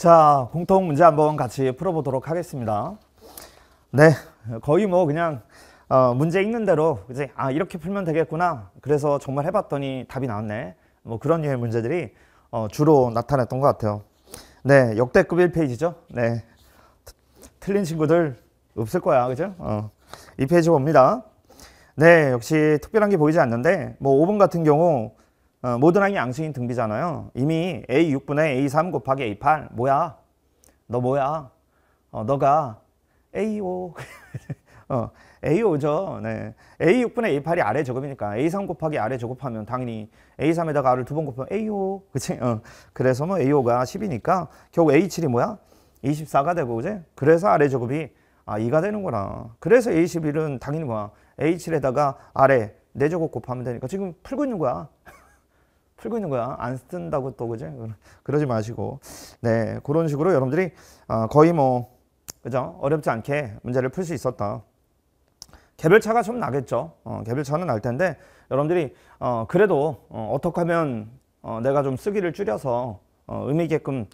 자, 공통 문제 한번 같이 풀어보도록 하겠습니다. 네, 거의 뭐 그냥 어, 문제 읽는 대로 이제 아 이렇게 풀면 되겠구나. 그래서 정말 해봤더니 답이 나왔네. 뭐 그런 유의 문제들이 어, 주로 나타났던 것 같아요. 네, 역대급 1페이지죠. 네, 틀린 친구들 없을 거야, 그죠? 어, 2페이지 봅니다. 네, 역시 특별한 게 보이지 않는데 뭐 5번 같은 경우 어, 모든항이 양수인 등비잖아요. 이미 A6분의 A3 곱하기 A8 뭐야? 너 뭐야? 어, 너가 A5 어, A5죠. 네. A6분의 A8이 아래 제곱이니까 A3 곱하기 아래 제곱하면 당연히 A3에다가 R을 두 번 곱하면 A5 그치? 어, 그래서 뭐 A5가 10이니까 결국 A7이 뭐야? 24가 되고 그제? 그래서 아래 제곱이 아, 2가 되는 거라. 그래서 A11은 당연히 뭐야? A7에다가 아래 4제곱 곱하면 되니까 지금 풀고 있는 거야. 풀고 있는 거야. 안 쓴다고 또 그지? 그러지 마시고 네 그런 식으로 여러분들이 어, 거의 뭐 그죠? 어렵지 않게 문제를 풀 수 있었다. 개별차가 좀 나겠죠. 어, 개별차는 날 텐데 여러분들이 어, 그래도 어, 어떻게 하면 어, 내가 좀 쓰기를 줄여서 어, 의미 있게끔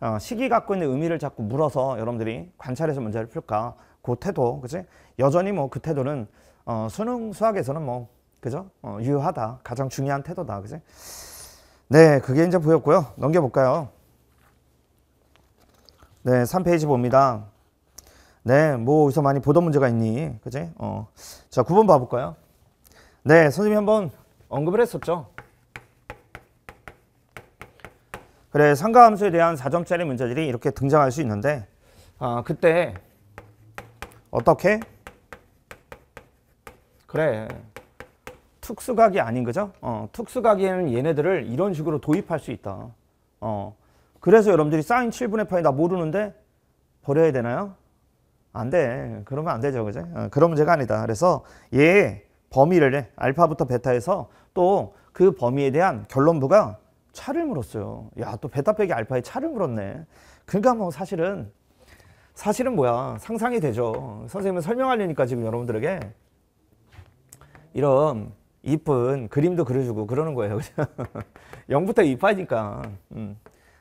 어, 시기 갖고 있는 의미를 자꾸 물어서 여러분들이 관찰해서 문제를 풀까 그 태도 그지 여전히 뭐 그 태도는 어, 수능 수학에서는 뭐 그죠 어, 유효하다 가장 중요한 태도다 그지 네, 그게 이제 보였고요. 넘겨볼까요? 네, 3페이지 봅니다. 네, 뭐 어디서 많이 보던 문제가 있니? 그지? 어. 자, 9번 봐볼까요? 네, 선생님이 한번 언급을 했었죠. 그래, 상가함수에 대한 4점짜리 문제들이 이렇게 등장할 수 있는데 아, 그때 어떻게? 그래, 특수각이 아닌 거죠. 어, 특수각에는 얘네들을 이런 식으로 도입할 수 있다. 어, 그래서 여러분들이 사인 7분의 파이 나 모르는데 버려야 되나요? 안 돼. 그러면 안 되죠. 그죠? 어, 그런 문제가 아니다. 그래서 얘 범위를 예, 알파부터 베타에서 또 그 범위에 대한 결론부가 차를 물었어요. 야, 또 베타 빼기 알파에 차를 물었네. 그러니까 뭐 사실은 사실은 뭐야 상상이 되죠 선생님은 설명하려니까 지금 여러분들에게 이런 이쁜 그림도 그려주고 그러는 거예요. 0부터 2파이니까. 음.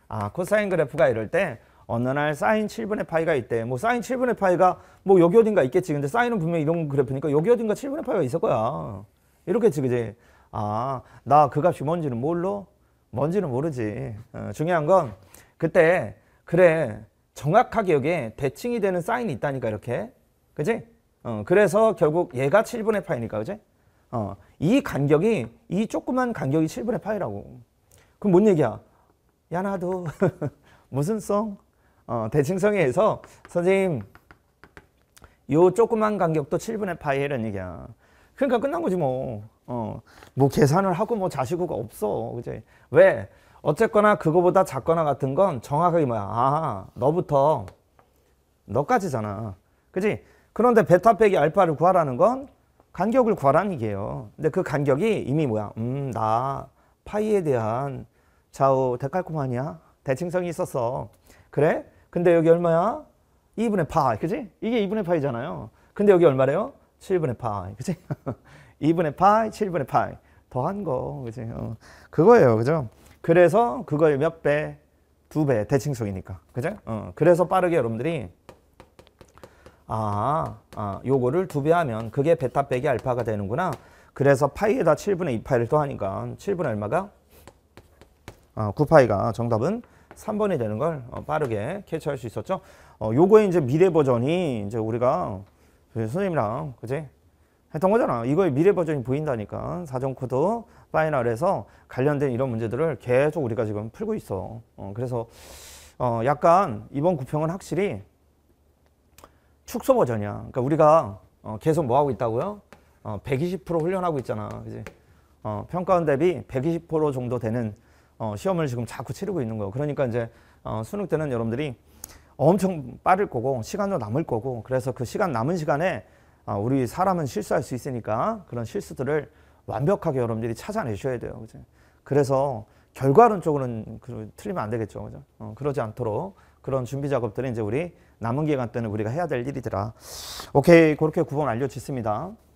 아, 코사인 그래프가 이럴 때 어느 날 사인 7분의 파이가 있대. 뭐 사인 7분의 파이가 뭐 여기 어딘가 있겠지. 근데 사인은 분명히 이런 그래프니까 여기 어딘가 7분의 파이가 있을 거야. 이렇게지 그지? 아, 나 그 값이 뭔지는 몰라? 뭔지는 모르지. 어, 중요한 건 그때 그래 정확하게 여기에 대칭이 되는 사인이 있다니까 이렇게. 그지? 어, 그래서 결국 얘가 7분의 파이니까 그지? 어, 이 간격이 이 조그만 간격이 7분의 파이라고. 그럼 뭔 얘기야? 야 나도 무슨 성? 어, 대칭성에서 선생님 요 조그만 간격도 7분의 파이 이런 얘기야. 그러니까 끝난 거지 뭐. 어, 뭐 계산을 하고 뭐 자시구가 없어. 그제 왜? 어쨌거나 그거보다 작거나 같은 건 정확하게 뭐야? 아, 너부터 너까지잖아. 그지? 그런데 베타 빼기 알파를 구하라는 건 간격을 구하라는 얘기예요. 근데 그 간격이 이미 뭐야? 음, 나 파이에 대한 좌우 데칼코마니아 대칭성이 있었어. 그래? 근데 여기 얼마야? 2분의 파, 그지? 이게 2분의 파이잖아요. 근데 여기 얼마래요? 7분의 파, 그지? 2분의 파, 7분의 파 더한 거, 그지? 어, 그거예요, 그죠? 그래서 그거몇 배? 두 배, 대칭성이니까, 그죠? 어, 그래서 빠르게 여러분들이 아, 아 요거를 두 배 하면 그게 베타 빼기 알파가 되는구나. 그래서 파이에다 7분의 2파이를 더하니까 7분의 얼마가? 아, 9파이가 정답은 3번이 되는 걸 어, 빠르게 캐치할 수 있었죠. 어, 요거의 이제 미래 버전이 이제 우리가 그 선생님이랑 그제 했던 거잖아. 이거의 미래 버전이 보인다니까. 사전 코드 파이널에서 관련된 이런 문제들을 계속 우리가 지금 풀고 있어. 어, 그래서 어, 약간 이번 구평은 확실히 축소 버전이야. 그러니까 우리가 어, 계속 뭐 하고 있다고요? 어, 120% 훈련하고 있잖아. 그지? 어, 평가원 대비 120% 정도 되는 어, 시험을 지금 자꾸 치르고 있는 거예요. 그러니까 이제 어, 수능 때는 여러분들이 엄청 빠를 거고 시간도 남을 거고 그래서 그 시간 남은 시간에 어, 우리 사람은 실수할 수 있으니까 그런 실수들을 완벽하게 여러분들이 찾아내셔야 돼요. 그지? 그래서 결과론쪽으로는 그, 틀리면 안 되겠죠. 그죠? 어, 그러지 않도록 그런 준비 작업들은 이제 우리 남은 기간 때는 우리가 해야 될 일이더라. 오케이 그렇게 구분 알려주셨습니다.